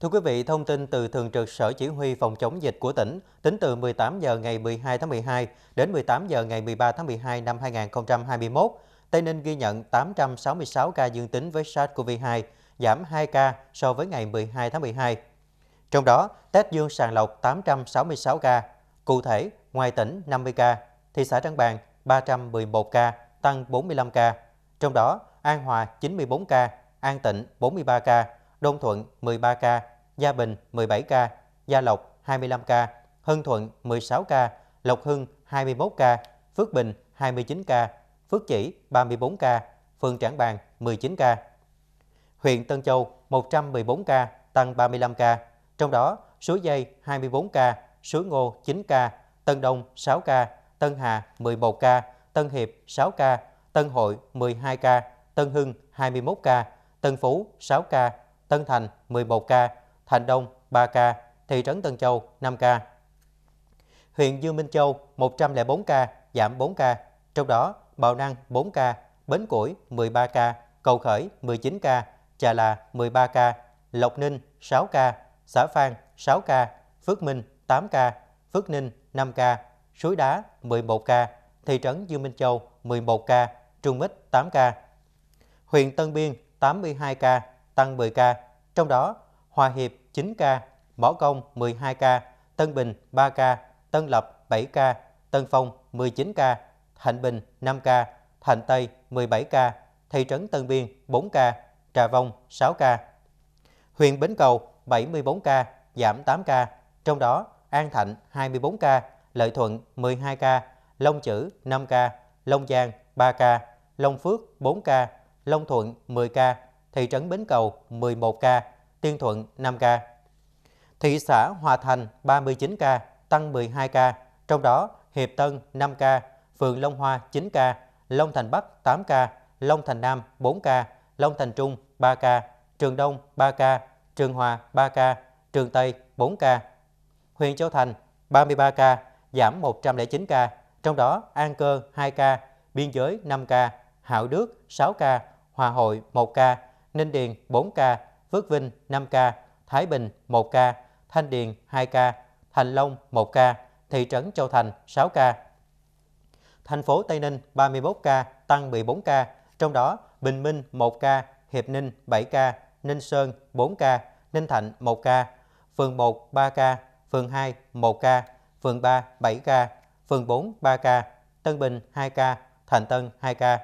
Thưa quý vị, thông tin từ Thường trực Sở Chỉ huy Phòng chống dịch của tỉnh, tính từ 18 giờ ngày 12 tháng 12 đến 18 giờ ngày 13 tháng 12 năm 2021, Tây Ninh ghi nhận 866 ca dương tính với SARS-CoV-2, giảm 2 ca so với ngày 12 tháng 12. Trong đó, test dương sàng lọc 866 ca, cụ thể ngoài tỉnh 50 ca, thị xã Trảng Bàng 311 ca, tăng 45 ca. Trong đó, An Hòa 94 ca, An Tịnh 43 ca, Đông Thuận 13 ca, Gia Bình 17 ca, Gia Lộc 25 ca, hưng Thuận 16 ca, Lộc Hưng 21 ca, Phước Bình 29 ca, Phước Chỉ 34 ca, phường Trảng Bàng 19 ca. Huyện Tân Châu 114 ca, tăng 35 ca, trong đó Suối Dây 24 ca, Suối Ngô 9 ca, Tân Đông 6 ca, Tân Hà 11 ca, Tân Hiệp 6 ca, Tân Hội 12 ca, Tân Hưng 21 ca, Tân Phú 6 ca, Tân Thành 11 ca, Thành Đông 3 ca, thị trấn Tân Châu 5 ca. Huyện Dương Minh Châu 104 ca, giảm 4 ca, trong đó Bào Năng 4 ca, Bến Củi 13 ca, Cầu Khởi 19 ca, Chà Là 13 ca, Lộc Ninh 6 ca, Xã Phan 6 ca, Phước Minh 8 ca, Phước Ninh 5 ca, Suối Đá 11 ca, thị trấn Dương Minh Châu 11 ca, Trung Mít 8 ca. Huyện Tân Biên 82 ca, tăng 10 ca, trong đó Hòa Hiệp 9 ca, Mỏ Công 12 ca, Tân Bình 3 ca, Tân Lập 7 ca, Tân Phong 19 ca, Thạnh Bình 5 ca, Thạnh Tây 17 ca, thị trấn Tân Biên 4 ca, Trà vong 6 ca. Huyện Bến Cầu 74 ca, giảm 8 ca, trong đó An Thạnh 24 ca, Lợi Thuận 12 ca, Long Chữ 5 ca, Long Giang 3 ca, Long Phước 4 ca, Long Thuận 10 ca, thị trấn Bến Cầu 11 ca, Tiên Thuận 5 ca. Thị xã Hòa Thành 39 ca, tăng 12 ca, trong đó Hiệp Tân 5 ca, Phường Long Hoa 9 ca, Long Thành Bắc 8 ca, Long Thành Nam 4 ca, Long Thành Trung 3 ca, Trường Đông 3 ca, Trường Hòa 3 ca, Trường Tây 4 ca. Huyện Châu Thành 33 ca, giảm 109 ca, trong đó An Cơ 2 ca, Biên giới 5 ca, Hạo Đức 6 ca, Hòa Hội 1 ca, Ninh Điền 4 ca, Phước Vinh 5 ca, Thái Bình 1 ca, Thanh Điền 2 ca, Thành Long 1 ca, thị trấn Châu Thành 6 ca. Thành phố Tây Ninh 31 ca, tăng 14 ca, trong đó Bình Minh 1 ca, Hiệp Ninh 7 ca, Ninh Sơn 4 ca, Ninh Thạnh 1 ca, phường 1 3 ca, phường 2 1 ca, phường 3 7 ca, phường 4 3 ca, Tân Bình 2 ca, Thành Tân 2 ca.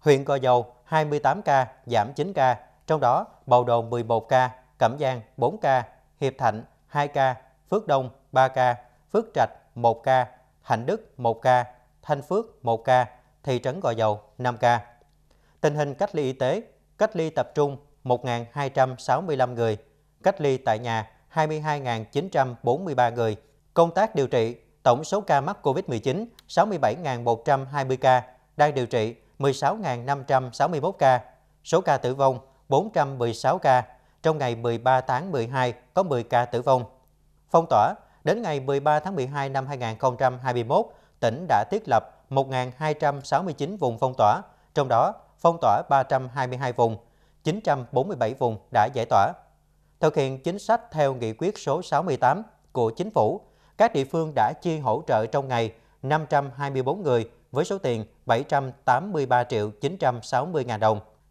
Huyện Gò Dầu 28 ca, giảm 9 ca, trong đó Bầu Đồn 11 ca, Cẩm Giang 4 ca, Hiệp Thạnh 2 ca, Phước Đông 3 ca, Phước Trạch 1 ca, Hạnh Đức 1 ca, Thanh Phước 1 ca, thị trấn Gò Dầu 5 ca. Tình hình cách ly y tế, cách ly tập trung 1.265 người, cách ly tại nhà 22.943 người. Công tác điều trị, tổng số ca mắc COVID-19 67.120 ca, đang điều trị 16.561 ca. Số ca tử vong 416 ca. Trong ngày 13 tháng 12 có 10 ca tử vong. Phong tỏa, đến ngày 13 tháng 12 năm 2021, tỉnh đã thiết lập 1.269 vùng phong tỏa, trong đó phong tỏa 322 vùng, 947 vùng đã giải tỏa. Thực hiện chính sách theo nghị quyết số 68 của chính phủ, các địa phương đã chi hỗ trợ trong ngày 524 người với số tiền 783 triệu 960 ngàn đồng.